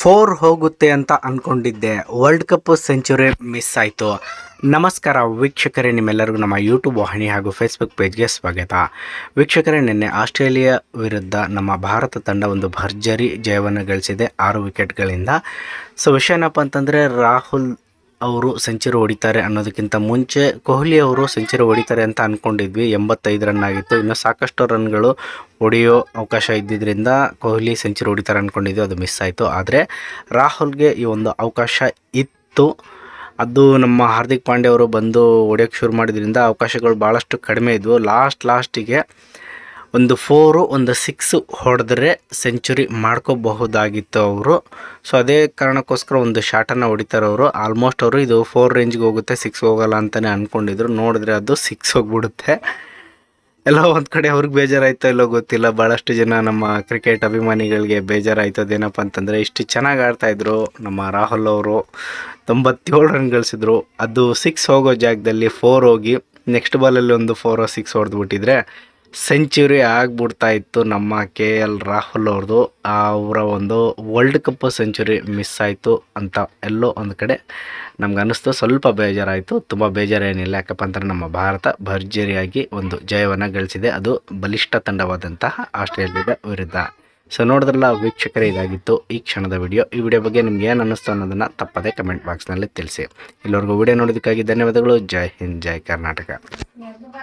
four ಹೋಗುತ್ತೆ ಅಂತ ಅಂದ್ಕೊಂಡಿದ್ದೆ ವರ್ಲ್ಡ್ ಕಪ್ ಸೆಂಚುರಿ ಮಿಸ್ ಆಯಿತು ನಮಸ್ಕಾರ ವೀಕ್ಷಕರೇ ನಿಮ್ಮೆಲ್ಲರಿಗೂ ನಮ್ಮ ಯೂಟ್ಯೂಬ್ ವಾಹಿನಿ ಹಾಗೂ ಫೇಸ್ಬುಕ್ ಪೇಜ್ಗೆ ಸ್ವಾಗತ ವೀಕ್ಷಕರೇ ನಿನ್ನೆ ಆಸ್ಟ್ರೇಲಿಯಾ ವಿರುದ್ಧ ನಮ್ಮ ಭಾರತ ತಂಡ ಒಂದು ಭರ್ಜರಿ ಜಯವನ್ನು ಗಳಿಸಿದೆ ಆರು ವಿಕೆಟ್ಗಳಿಂದ ಸೊ ವಿಷಯ ಏನಪ್ಪ ಅಂತಂದರೆ ರಾಹುಲ್ ಅವರು ಸೆಂಚುರಿ ಹೊಡಿತಾರೆ ಅನ್ನೋದಕ್ಕಿಂತ ಮುಂಚೆ ಕೊಹ್ಲಿ ಅವರು ಸೆಂಚುರಿ ಹೊಡಿತಾರೆ ಅಂತ ಅಂದ್ಕೊಂಡಿದ್ವಿ ಎಂಬತ್ತೈದು ರನ್ ಆಗಿತ್ತು ಇನ್ನು ಸಾಕಷ್ಟು ರನ್ಗಳು ಹೊಡೆಯೋ ಅವಕಾಶ ಇದ್ದಿದ್ದರಿಂದ ಕೊಹ್ಲಿ ಸೆಂಚುರಿ ಹೊಡಿತಾರೆ ಅಂದ್ಕೊಂಡಿದ್ವಿ ಅದು ಮಿಸ್ ಆಯಿತು ಆದರೆ ರಾಹುಲ್ಗೆ ಈ ಒಂದು ಅವಕಾಶ ಇತ್ತು ಅದು ನಮ್ಮ ಹಾರ್ದಿಕ್ ಪಾಂಡೆ ಅವರು ಬಂದು ಹೊಡೆಯೋಕ್ಕೆ ಶುರು ಮಾಡಿದ್ರಿಂದ ಅವಕಾಶಗಳು ಭಾಳಷ್ಟು ಕಡಿಮೆ ಇದ್ವು ಲಾಸ್ಟ್ ಲಾಸ್ಟಿಗೆ ಒಂದು ಫೋರು ಒಂದು ಸಿಕ್ಸು ಹೊಡೆದ್ರೆ ಸೆಂಚುರಿ ಮಾಡ್ಕೋಬಹುದಾಗಿತ್ತು ಅವರು ಸೊ ಅದೇ ಕಾರಣಕ್ಕೋಸ್ಕರ ಒಂದು ಶಾಟನ್ನು ಹೊಡಿತಾರೆ ಅವರು ಆಲ್ಮೋಸ್ಟ್ ಅವರು ಇದು ಫೋರ್ ರೇಂಜ್ಗೆ ಹೋಗುತ್ತೆ ಸಿಕ್ಸ್ ಹೋಗಲ್ಲ ಅಂತಲೇ ಅಂದ್ಕೊಂಡಿದ್ರು ನೋಡಿದ್ರೆ ಅದು ಸಿಕ್ಸ್ ಹೋಗ್ಬಿಡುತ್ತೆ ಎಲ್ಲ ಒಂದು ಕಡೆ ಅವ್ರಿಗೆ ಬೇಜಾರಾಯ್ತೋ ಇಲ್ಲೋ ಗೊತ್ತಿಲ್ಲ ಭಾಳಷ್ಟು ಜನ ನಮ್ಮ ಕ್ರಿಕೆಟ್ ಅಭಿಮಾನಿಗಳಿಗೆ ಬೇಜಾರಾಯ್ತದೇನಪ್ಪ ಅಂತಂದರೆ ಇಷ್ಟು ಚೆನ್ನಾಗಿ ಆಡ್ತಾಯಿದ್ರು ನಮ್ಮ ರಾಹುಲ್ ಅವರು ತೊಂಬತ್ತೇಳು ರನ್ ಗಳಿಸಿದ್ರು ಅದು ಸಿಕ್ಸ್ ಹೋಗೋ ಜಾಗದಲ್ಲಿ ಫೋರ್ ಹೋಗಿ ನೆಕ್ಸ್ಟ್ ಬಾಲಲ್ಲಿ ಒಂದು ಫೋರ್ ಸಿಕ್ಸ್ ಹೊಡೆದ್ಬಿಟ್ಟಿದ್ರೆ ಸೆಂಚುರಿ ಇತ್ತು ನಮ್ಮ ಕೆ ಎಲ್ ರಾಹುಲ್ ಅವ್ರದ್ದು ಅವರ ಒಂದು ವರ್ಲ್ಡ್ ಕಪ್ ಸೆಂಚುರಿ ಮಿಸ್ ಆಯಿತು ಅಂತ ಎಲ್ಲೋ ಒಂದು ಕಡೆ ನಮ್ಗೆ ಅನ್ನಿಸ್ತು ಸ್ವಲ್ಪ ಬೇಜಾರಾಯಿತು ತುಂಬ ಬೇಜಾರೇನಿಲ್ಲ ಯಾಕಪ್ಪ ಅಂದರೆ ನಮ್ಮ ಭಾರತ ಭರ್ಜರಿಯಾಗಿ ಒಂದು ಜಯವನ್ನು ಗಳಿಸಿದೆ ಅದು ಬಲಿಷ್ಠ ತಂಡವಾದಂತಹ ಆಸ್ಟ್ರೇಲಿಯಾದ ವಿರುದ್ಧ ಸೊ ನೋಡಿದ್ರಲ್ಲ ವೀಕ್ಷಕರೇ ಇದಾಗಿತ್ತು ಈ ಕ್ಷಣದ ವಿಡಿಯೋ ಈ ವಿಡಿಯೋ ಬಗ್ಗೆ ನಿಮ್ಗೆ ಏನು ಅನ್ನಿಸ್ತು ಅನ್ನೋದನ್ನು ತಪ್ಪದೇ ಕಮೆಂಟ್ ಬಾಕ್ಸ್ನಲ್ಲಿ ತಿಳಿಸಿ ಇಲ್ಲಿವರೆಗೂ ವಿಡಿಯೋ ನೋಡೋದಕ್ಕಾಗಿ ಧನ್ಯವಾದಗಳು ಜೈ ಹಿಂದ್ ಜೈ ಕರ್ನಾಟಕ